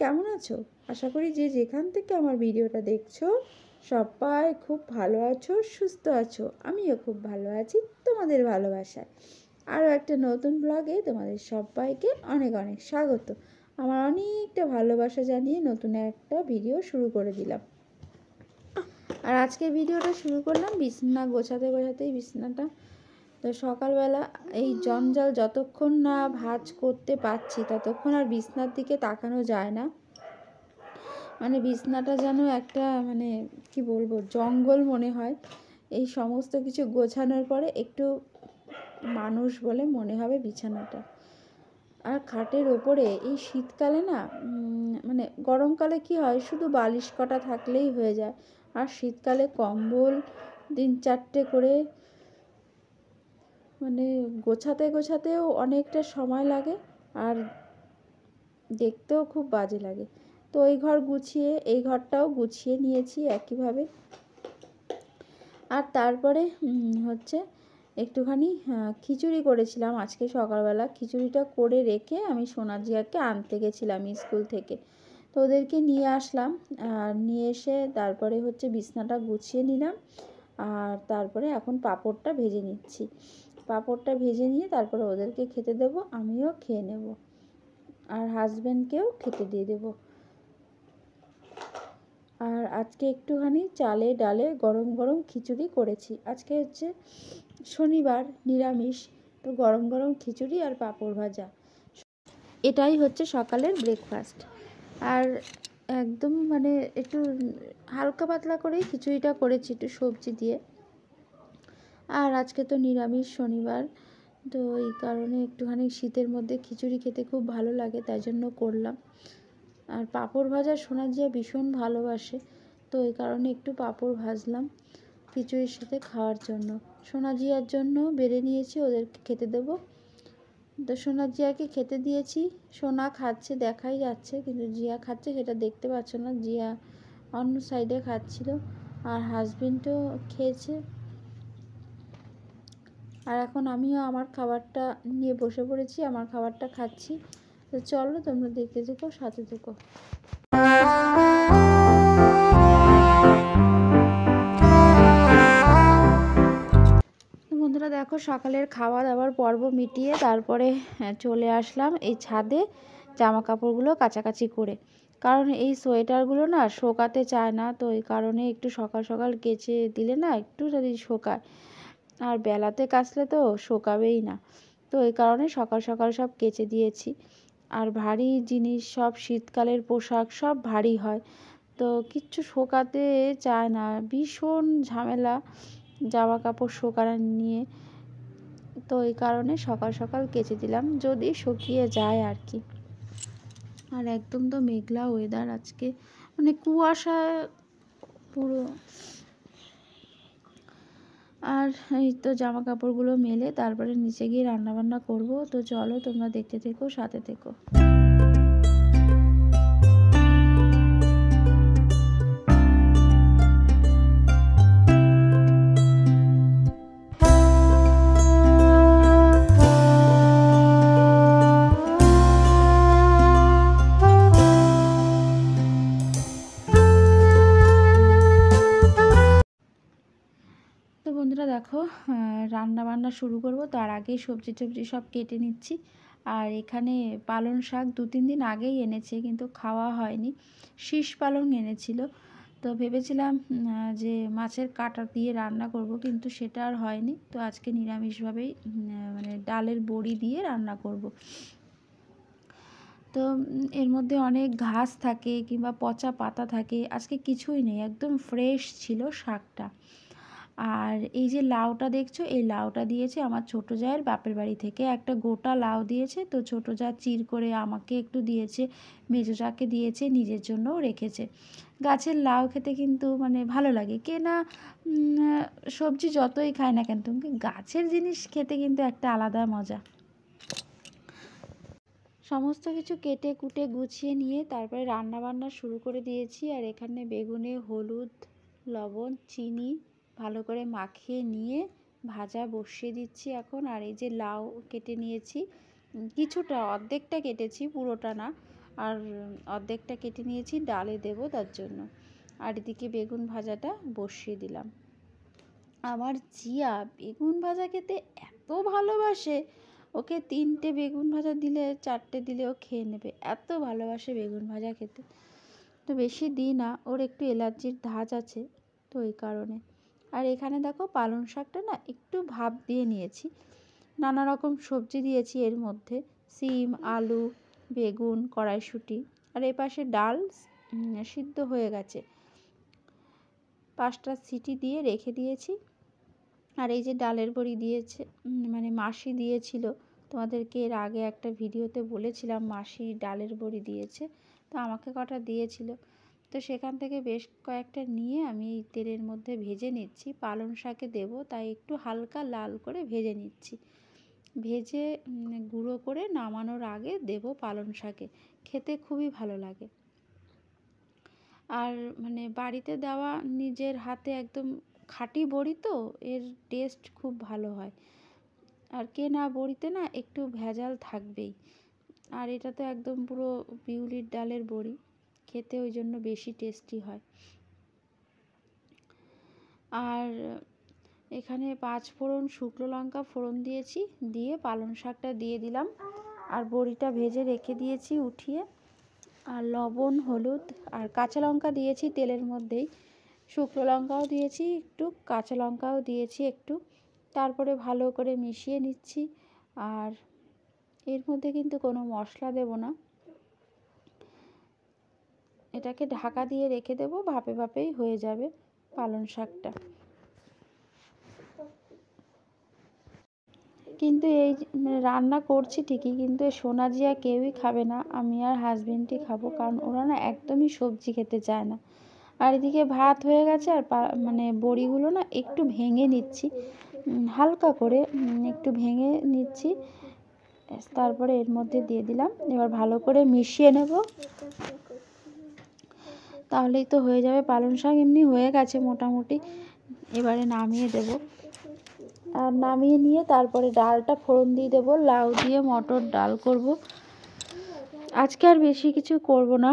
কেমন আছো আশা করি যে যেখান থেকে আমার ভিডিওটা দেখছো সবাই খুব ভালো আছো সুস্থ আছো আমিও খুব ভালো আছি তোমাদের ভালোবাসায় আরও একটা নতুন ব্লগে তোমাদের সবাইকে অনেক অনেক স্বাগত আমার অনেকটা ভালোবাসা জানিয়ে নতুন একটা ভিডিও শুরু করে দিলাম আর আজকে ভিডিওটা শুরু করলাম বিছনা গোছাতে গোছাতেই বিছনাটা তো সকালবেলা এই জঞ্জাল যতক্ষণ না ভাজ করতে পারছি ততক্ষণ আর বিছনার দিকে তাকানো যায় না মানে বিছনাটা যেন একটা মানে কি বলবো জঙ্গল মনে হয় এই সমস্ত কিছু গোছানোর পরে একটু মানুষ বলে মনে হবে বিছানাটা আর খাটের ওপরে এই শীতকালে না মানে গরমকালে কি হয় শুধু বালিশ কটা থাকলেই হয়ে যায় আর শীতকালে কম্বল তিন চারটে করে মানে গোছাতে গোছাতেও অনেকটা সময় লাগে আর দেখতেও খুব বাজে লাগে তো ওই ঘর গুছিয়ে এই ঘরটাও গুছিয়ে নিয়েছি একইভাবে আর তারপরে হচ্ছে একটুখানি খিচুড়ি করেছিলাম আজকে সকালবেলা খিচুড়িটা করে রেখে আমি সোনার জিয়াকে আনতে গেছিলাম স্কুল থেকে তো ওদেরকে নিয়ে আসলাম আর নিয়ে এসে তারপরে হচ্ছে বিছনাটা গুছিয়ে নিলাম আর তারপরে এখন পাঁপড়টা ভেজে নিচ্ছি পাঁপড়টা ভেজে নিয়ে তারপরে ওদেরকে খেতে দেব আমিও খেয়ে নেব আর হাজব্যান্ডকেও খেতে দিয়ে দেব আর আজকে একটুখানি চালে ডালে গরম গরম খিচুড়ি করেছি আজকে হচ্ছে শনিবার নিরামিষ তো গরম গরম খিচুড়ি আর পাঁপড় ভাজা এটাই হচ্ছে সকালের ব্রেকফাস্ট আর একদম মানে একটু হালকা পাতলা করেই খিচুড়িটা করেছি একটু সবজি দিয়ে আর আজকে তো নিরামিষ শনিবার তো এই কারণে একটুখানি শীতের মধ্যে খিচুড়ি খেতে খুব ভালো লাগে তাই জন্য করলাম আর পাঁপড় ভাজা সোনার জিয়া ভীষণ ভালোবাসে তো এই কারণে একটু পাঁপড় ভাজলাম খিচুড়ির সাথে খাওয়ার জন্য সোনা জিয়ার জন্য বেড়ে নিয়েছি ওদেরকে খেতে দেবো তো সোনা জিয়াকে খেতে দিয়েছি সোনা খাচ্ছে দেখাই যাচ্ছে কিন্তু জিয়া খাচ্ছে সেটা দেখতে পাচ্ছ না জিয়া অন্য সাইডে খাচ্ছিল আর হাজবেন্ডও খেয়েছে আর এখন আমিও আমার খাবারটা নিয়ে বসে পড়েছি আমার খাবারটা খাচ্ছি তো চলো তোমরা দেখতে থেকো সাথে থেকো বন্ধুরা দেখো সকালের খাওয়া দাওয়ার পর্ব মিটিয়ে তারপরে হ্যাঁ, চলে আসলাম এই ছাদে জামা কাপড়গুলো কাছাকাছি করে কারণ এই সোয়েটারগুলো না শোকাতে চায় না তো এই কারণে একটু সকাল সকাল কেচে দিলে না একটু যদি শোকায় আর বেলাতে কাচলে তো শোকাবেই না তো এই কারণে সকাল সকাল সব কেচে দিয়েছি আর ভারী জিনিস সব শীতকালের পোশাক সব ভারী হয় তো কিচ্ছু শোকাতে চায় না ভীষণ ঝামেলা জামা কাপড় শোকানো নিয়ে তো এই কারণে সকাল সকাল কেচে দিলাম যদি শুকিয়ে যায় আর কি আর একদম তো মেঘলা ওয়েদার আজকে মানে কুয়াশা পুরো আর এই তো জামা কাপড়গুলো মেলে তারপরে নিচে গিয়ে রান্নাবান্না করবো তো চলো তোমরা দেখতে থেকো সাথে থেকো তার আগেই সবজি টবজি সব কেটে নিচ্ছি আর এখানে পালং শাক দু তিন দিন আগেই এনেছে কিন্তু খাওয়া হয়নি শীষ পালং এনেছিল তো ভেবেছিলাম যে মাছের কাটা দিয়ে রান্না করব কিন্তু সেটা আর হয়নি তো আজকে নিরামিষভাবেই মানে ডালের বড়ি দিয়ে রান্না করব। তো এর মধ্যে অনেক ঘাস থাকে কিংবা পচা পাতা থাকে আজকে কিছুই নেই একদম ফ্রেশ ছিল শাকটা আর এই যে লাউটা দেখছো এই লাউটা দিয়েছে আমার ছোট জায়ের বাপের বাড়ি থেকে একটা গোটা লাউ দিয়েছে তো ছোট জা চির করে আমাকে একটু দিয়েছে মেজো জাকে দিয়েছে নিজের জন্যও রেখেছে গাছের লাউ খেতে কিন্তু মানে ভালো লাগে কে না সবজি যতই খায় না কেন তুমি গাছের জিনিস খেতে কিন্তু একটা আলাদা মজা সমস্ত কিছু কেটে কুটে গুছিয়ে নিয়ে তারপরে রান্না বান্না শুরু করে দিয়েছি আর এখানে বেগুনে হলুদ লবণ চিনি ভালো করে মাখিয়ে নিয়ে ভাজা বসিয়ে দিচ্ছি এখন আর এই যে লাউ কেটে নিয়েছি কিছুটা অর্ধেকটা কেটেছি পুরোটা না আর অর্ধেকটা কেটে নিয়েছি ডালে দেব তার জন্য আর এদিকে বেগুন ভাজাটা বসিয়ে দিলাম আমার জিয়া বেগুন ভাজা খেতে এত ভালোবাসে ওকে তিনটে বেগুন ভাজা দিলে চারটে দিলে ও খেয়ে নেবে এত ভালোবাসে বেগুন ভাজা খেতে তো বেশি দিই না ওর একটু এলার্জির ধাজ আছে তো ওই কারণে আর এখানে দেখো পালং শাকটা না একটু ভাপ দিয়ে নিয়েছি নানা রকম সবজি দিয়েছি এর মধ্যে সিম আলু বেগুন কড়াইশুঁটি আর এ পাশে ডাল সিদ্ধ হয়ে গেছে পাঁচটা সিটি দিয়ে রেখে দিয়েছি আর এই যে ডালের বড়ি দিয়েছে মানে মাসি দিয়েছিল তোমাদেরকে এর আগে একটা ভিডিওতে বলেছিলাম মাসি ডালের বড়ি দিয়েছে তো আমাকে কটা দিয়েছিল তো সেখান থেকে বেশ কয়েকটা নিয়ে আমি তেলের মধ্যে ভেজে নিচ্ছি পালং শাকে দেব তাই একটু হালকা লাল করে ভেজে নিচ্ছি ভেজে গুঁড়ো করে নামানোর আগে দেব পালং শাকে খেতে খুবই ভালো লাগে আর মানে বাড়িতে দেওয়া নিজের হাতে একদম খাঁটি বড়ি তো এর টেস্ট খুব ভালো হয় আর কেনা বড়িতে না একটু ভেজাল থাকবেই আর এটা তো একদম পুরো বিউলির ডালের বড়ি খেতে ওই জন্য বেশি টেস্টি হয় আর এখানে পাঁচ ফোড়ন শুকনো লঙ্কা ফোড়ন দিয়েছি দিয়ে পালং শাকটা দিয়ে দিলাম আর বড়িটা ভেজে রেখে দিয়েছি উঠিয়ে আর লবণ হলুদ আর কাঁচা লঙ্কা দিয়েছি তেলের মধ্যেই শুকনো লঙ্কাও দিয়েছি একটু কাঁচা লঙ্কাও দিয়েছি একটু তারপরে ভালো করে মিশিয়ে নিচ্ছি আর এর মধ্যে কিন্তু কোনো মশলা দেব না এটাকে ঢাকা দিয়ে রেখে দেব ভাপে ভাপেই হয়ে যাবে পালং শাকটা কিন্তু এই রান্না করছি ঠিকই কিন্তু সোনা জিয়া কেউই খাবে না আমি আর হাজবেন্ডটি খাবো কারণ ওরা না একদমই সবজি খেতে চায় না আর এদিকে ভাত হয়ে গেছে আর মানে বড়িগুলো না একটু ভেঙে নিচ্ছি হালকা করে একটু ভেঙে নিচ্ছি তারপরে এর মধ্যে দিয়ে দিলাম এবার ভালো করে মিশিয়ে নেব তাহলেই তো হয়ে যাবে পালং শাক এমনি হয়ে গেছে মোটামুটি এবারে নামিয়ে দেব আর নামিয়ে নিয়ে তারপরে ডালটা ফোড়ন দিয়ে দেবো লাউ দিয়ে মটর ডাল করব আজকে আর বেশি কিছু করব না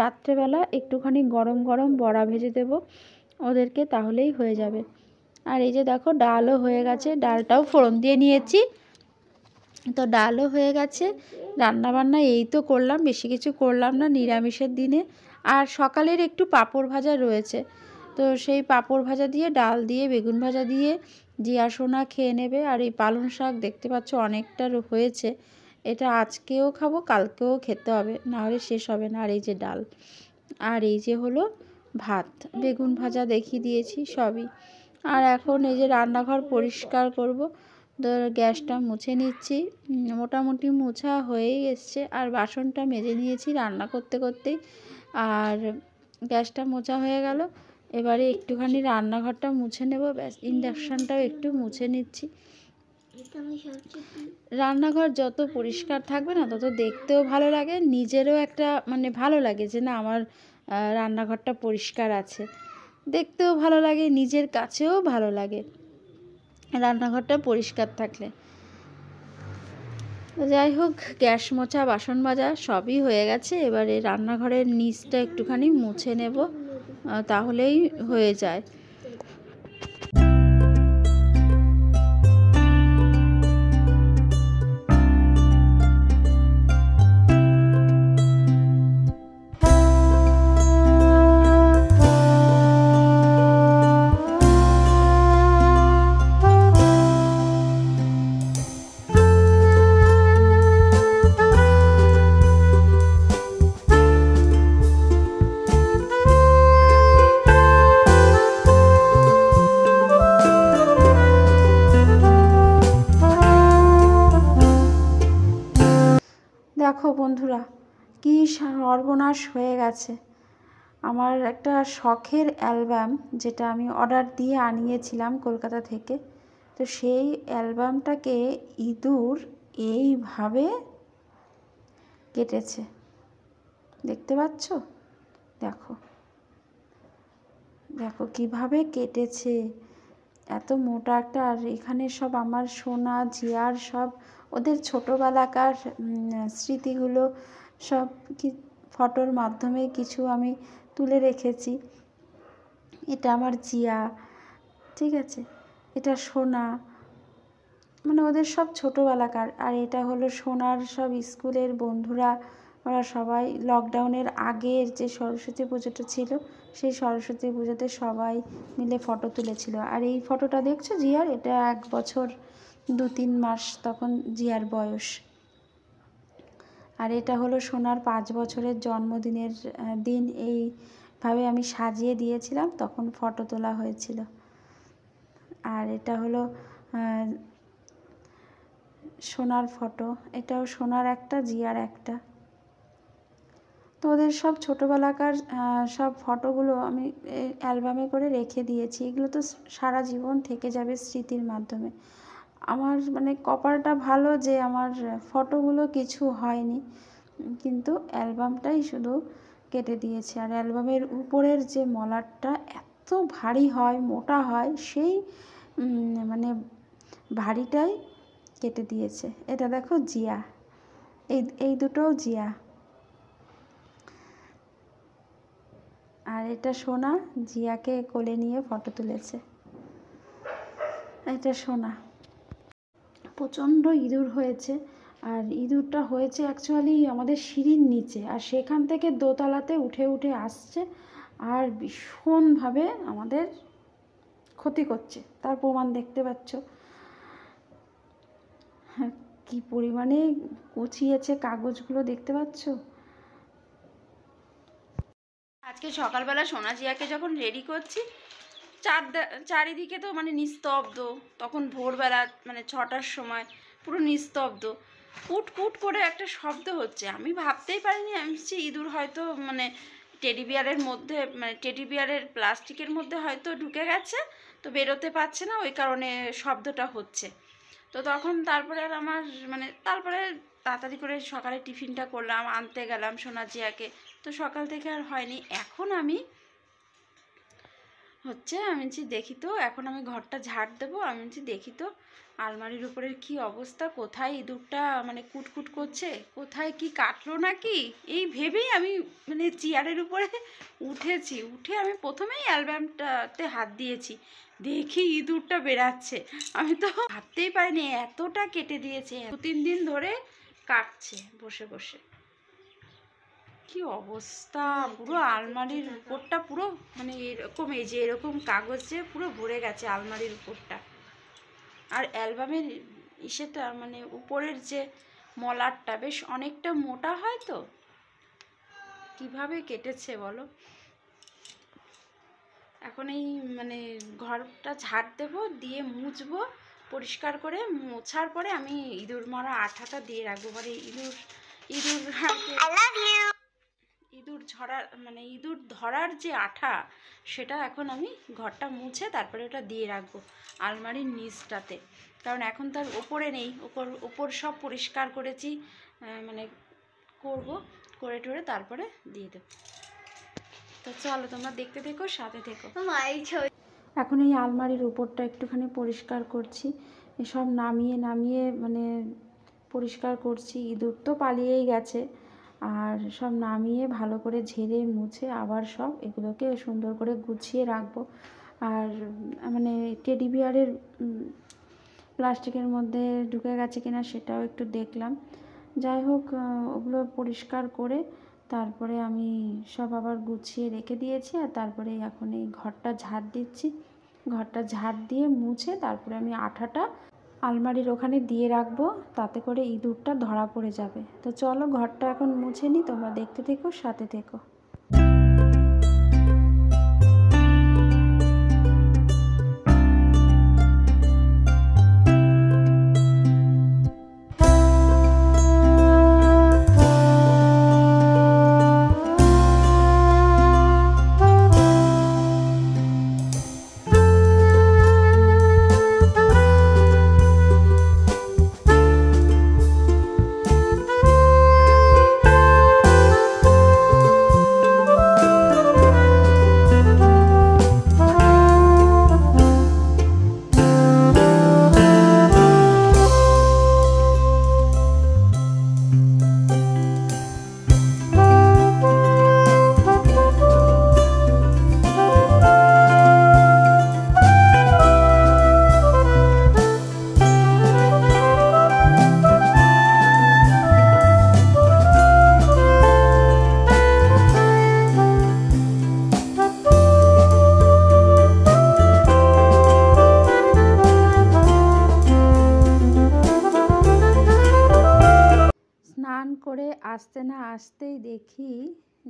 রাত্রেবেলা একটুখানি গরম গরম বড়া ভেজে দেব ওদেরকে তাহলেই হয়ে যাবে আর এই যে দেখো ডালও হয়ে গেছে ডালটাও ফোড়ন দিয়ে নিয়েছি তো ডালও হয়ে গেছে রান্নাবান্না এই তো করলাম বেশি কিছু করলাম না নিরামিষের দিনে আর সকালের একটু পাপড় ভাজা রয়েছে তো সেই পাপড় ভাজা দিয়ে ডাল দিয়ে বেগুন ভাজা দিয়ে জিয়া সোনা খেয়ে নেবে আর এই পালং শাক দেখতে পাচ্ছ অনেকটা হয়েছে এটা আজকেও খাবো কালকেও খেতে হবে নাহলে শেষ হবে না আর এই যে ডাল আর এই যে হলো ভাত বেগুন ভাজা দেখিয়ে দিয়েছি সবই আর এখন এই যে রান্নাঘর পরিষ্কার করব। ধর গ্যাসটা মুছে নিচ্ছি মোটামুটি মোছা হয়ে এসছে আর বাসনটা মেজে নিয়েছি রান্না করতে করতেই আর গ্যাসটা মোছা হয়ে গেল এবারে একটুখানি রান্নাঘরটা মুছে নেব ব্যাস ইন্ডাকশানটাও একটু মুছে নিচ্ছি রান্নাঘর যত পরিষ্কার থাকবে না তত দেখতেও ভালো লাগে নিজেরও একটা মানে ভালো লাগে যে না আমার রান্নাঘরটা পরিষ্কার আছে দেখতেও ভালো লাগে নিজের কাছেও ভালো লাগে রান্নাঘরটা পরিষ্কার থাকলে যাই হোক গ্যাস মোছা বাসন মাজা সবই হয়ে গেছে এবারে রান্নাঘরের নিচটা একটুখানি মুছে নেব তাহলেই হয়ে যায় দেখো বন্ধুরা কী সর্বনাশ হয়ে গেছে আমার একটা শখের অ্যালবাম যেটা আমি অর্ডার দিয়ে আনিয়েছিলাম কলকাতা থেকে তো সেই অ্যালবামটাকে ইঁদুর এইভাবে কেটেছে দেখতে পাচ্ছ দেখো দেখো কিভাবে কেটেছে এত মোটা একটা আর এখানে সব আমার সোনা জিয়ার সব ওদের ছোটোবেলাকার স্মৃতিগুলো সব কি ফটোর মাধ্যমে কিছু আমি তুলে রেখেছি এটা আমার জিয়া ঠিক আছে এটা সোনা মানে ওদের সব ছোটোবেলাকার আর এটা হলো সোনার সব স্কুলের বন্ধুরা ওরা সবাই লকডাউনের আগের যে সরস্বতী পুজোটা ছিল সেই সরস্বতী পুজোতে সবাই মিলে ফটো তুলেছিল আর এই ফটোটা দেখছো জিয়ার এটা এক বছর দু তিন মাস তখন জিয়ার বয়স আর এটা হলো সোনার পাঁচ বছরের জন্মদিনের দিন এইভাবে আমি সাজিয়ে দিয়েছিলাম তখন ফটো তোলা হয়েছিল আর এটা হলো সোনার ফটো এটাও সোনার একটা জিয়ার একটা তো ওদের সব ছোটোবেলাকার সব ফটোগুলো আমি অ্যালবামে করে রেখে দিয়েছি এগুলো তো সারা জীবন থেকে যাবে স্মৃতির মাধ্যমে আমার মানে কপালটা ভালো যে আমার ফটোগুলো কিছু হয়নি কিন্তু অ্যালবামটাই শুধু কেটে দিয়েছে আর অ্যালবামের উপরের যে মলারটা এত ভারী হয় মোটা হয় সেই মানে ভারীটাই কেটে দিয়েছে এটা দেখো জিয়া এই এই দুটোও জিয়া আর এটা সোনা জিয়াকে কোলে নিয়ে ফটো তুলেছে এটা সোনা প্রচণ্ড ইঁদুর হয়েছে আর ইঁদুরটা হয়েছে অ্যাকচুয়ালি আমাদের সিঁড়ির নিচে আর সেখান থেকে দোতলাতে উঠে উঠে আসছে আর ভীষণভাবে আমাদের ক্ষতি করছে তার প্রমাণ দেখতে পাচ্ছ হ্যাঁ কী পরিমাণে কুচিয়েছে কাগজগুলো দেখতে পাচ্ছ আজকে সকালবেলা সোনাজিয়াকে যখন রেডি করছি চার চারিদিকে তো মানে নিস্তব্ধ তখন ভোরবেলা মানে ছটার সময় পুরো নিস্তব্ধ কুটকুট করে একটা শব্দ হচ্ছে আমি ভাবতেই পারিনি আমি ভাবছি ইঁদুর হয়তো মানে টেডি বিয়ারের মধ্যে মানে টেডি বিয়ারের প্লাস্টিকের মধ্যে হয়তো ঢুকে গেছে তো বেরোতে পারছে না ওই কারণে শব্দটা হচ্ছে তো তখন তারপরে আর আমার মানে তারপরে তাড়াতাড়ি করে সকালে টিফিনটা করলাম আনতে গেলাম সোনা জিয়াকে তো সকাল থেকে আর হয়নি এখন আমি হচ্ছে আমি বলছি দেখি তো এখন আমি ঘরটা ঝাড় দেবো আমি বলছি দেখি তো আলমারির উপরের কি অবস্থা কোথায় ইঁদুরটা মানে কুটকুট করছে কোথায় কি কাটলো নাকি এই ভেবেই আমি মানে চেয়ারের উপরে উঠেছি উঠে আমি প্রথমেই অ্যালবামটাতে হাত দিয়েছি দেখি ইঁদুরটা বেড়াচ্ছে আমি তো ভাবতেই পারিনি এতটা কেটে দিয়েছে দু তিন দিন ধরে কাটছে বসে বসে কি অবস্থা হ্যাঁ, হ্যাঁ, পুরো আলমারির উপরটা পুরো মানে এরকম এই যে এরকম কাগজে পুরো ভরে গেছে আলমারির উপরটা আর অ্যালবামের ইসেটা মানে উপরের যে মলারটা বেশ অনেকটা মোটা হয় তো কিভাবে কেটেছে বলো এখন এই মানে ঘরটা ঝাড় দেবো দিয়ে মুছবো পরিষ্কার করে মোছার পরে আমি ইঁদুর মারা আঠাটা দিয়ে রাখবো মানে ইঁদুর ইঁদুর ইঁদুর ছড়ার মানে ইঁদুর ধরার যে আঠা সেটা এখন আমি ঘরটা মুছে তারপরে ওটা দিয়ে রাখবো আলমারির নিচটাতে কারণ এখন তো আর ওপরে নেই ওপর ওপর সব পরিষ্কার করেছি মানে করব করে টোরে তারপরে দিয়ে দেবো তো চলো তোমরা দেখতে থেকো সাথে থেকো এখন এই আলমারির উপরটা একটুখানি পরিষ্কার করছি সব নামিয়ে নামিয়ে মানে পরিষ্কার করছি ইঁদুর তো পালিয়েই গেছে আর সব নামিয়ে ভালো করে ঝেড়ে মুছে আবার সব এগুলোকে সুন্দর করে গুছিয়ে রাখবো আর মানে টেডি বিয়ারের প্লাস্টিকের মধ্যে ঢুকে গেছে কিনা সেটাও একটু দেখলাম যাই হোক ওগুলো পরিষ্কার করে তারপরে আমি সব আবার গুছিয়ে রেখে দিয়েছি আর তারপরে এখন এই ঘরটা ঝাড় দিচ্ছি ঘরটা ঝাড় দিয়ে মুছে তারপরে আমি আঠাটা আলমারির ওখানে দিয়ে রাখবো তাতে করে ইঁদুরটা ধরা পড়ে যাবে তো চলো ঘরটা এখন মুছে নিই তোমরা দেখতে থেকো সাথে থেকো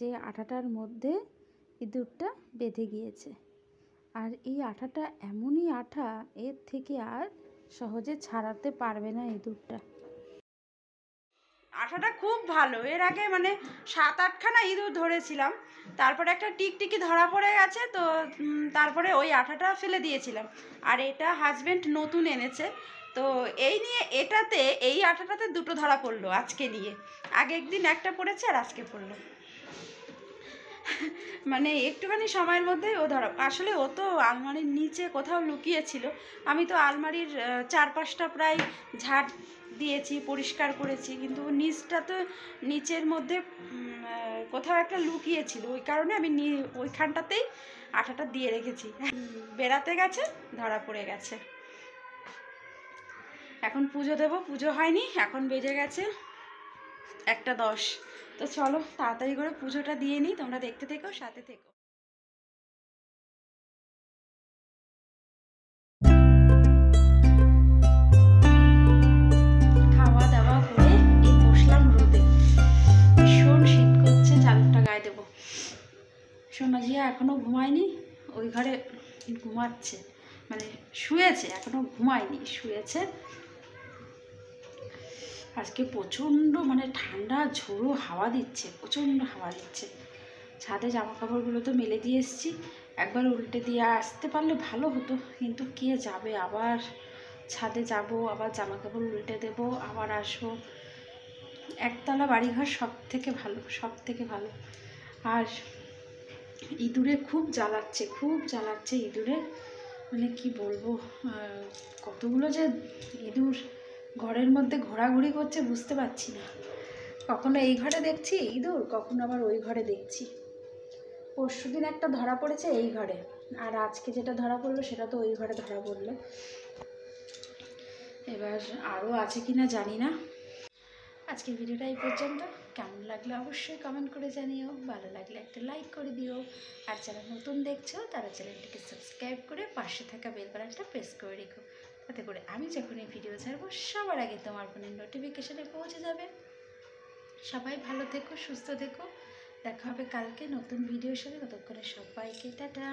যে আঠাটার মধ্যে ইঁদুরটা বেঁধে গিয়েছে আর এই আঠাটা এমনই আঠা এর থেকে আর সহজে ছাড়াতে পারবে না ইঁদুরটা আঠাটা খুব ভালো এর আগে মানে সাত আটখানা ইঁদুর ধরেছিলাম তারপরে একটা টিকটিকি ধরা পড়ে গেছে তো তারপরে ওই আঠাটা ফেলে দিয়েছিলাম আর এটা হাজব্যান্ড নতুন এনেছে তো এই নিয়ে এটাতে এই আঠাটাতে দুটো ধরা পড়লো আজকে নিয়ে আগে একদিন একটা পড়েছে আর আজকে পড়লো মানে একটুখানি সময়ের মধ্যেই ও ধরা আসলে ও তো আলমারির নিচে কোথাও লুকিয়েছিল আমি তো আলমারির চারপাশটা প্রায় ঝাঁট দিয়েছি পরিষ্কার করেছি কিন্তু নিচটা তো নিচের মধ্যে কোথাও একটা লুকিয়েছিল ওই কারণে আমি ওইখানটাতেই আঠাটা দিয়ে রেখেছি বেড়াতে গেছে ধরা পড়ে গেছে এখন পুজো দেব পুজো হয়নি এখন বেজে গেছে একটা দশ তো চলো তাড়াতাড়ি করে পুজোটা দিয়ে নিই তোমরা দেখতে থেকো সাথে থেকো খাওয়া সোনাজিয়া এখনও ঘুমায়নি ওই ঘরে ঘুমাচ্ছে মানে শুয়েছে এখনও ঘুমায়নি শুয়েছে আজকে প্রচণ্ড মানে ঠান্ডা ঝোড়ো হাওয়া দিচ্ছে প্রচণ্ড হাওয়া দিচ্ছে ছাদে জামা কাপড়গুলো তো মেলে দিয়ে এসেছি একবার উল্টে দিয়ে আসতে পারলে ভালো হতো কিন্তু কে যাবে আবার ছাদে যাব আবার জামা কাপড় উল্টে দেব আবার আসবো একতলা বাড়িঘর সব থেকে ভালো সব থেকে ভালো আর ইঁদুরে খুব জ্বালাচ্ছে খুব জ্বালাচ্ছে ইঁদুরে মানে কি বলবো কতগুলো যে ইঁদুর ঘরের মধ্যে ঘোরাঘুরি করছে বুঝতে পারছি না কখনো এই ঘরে দেখছি ইঁদুর কখনো আবার ওই ঘরে দেখছি পরশু দিন একটা ধরা পড়েছে এই ঘরে আর আজকে যেটা ধরা পড়লো সেটা তো ওই ঘরে ধরা পড়লো এবার আরও আছে কি না জানি না আজকের ভিডিওটা এই পর্যন্ত কেমন লাগলো অবশ্যই কমেন্ট করে জানিও ভালো লাগলে একটা লাইক করে দিও আর যারা নতুন দেখছো তারা চ্যানেলটিকে সাবস্ক্রাইব করে পাশে থাকা বেল বাটনটা প্রেস করে রেখো তাতে করে আমি যখন এই ভিডিও ছাড়বো সবার আগে তোমার ফোনে নোটিফিকেশানে পৌঁছে যাবে সবাই ভালো থেকো সুস্থ থেকো দেখা হবে কালকে নতুন ভিডিওর সাথে ততক্ষণে সবাইকে টাটা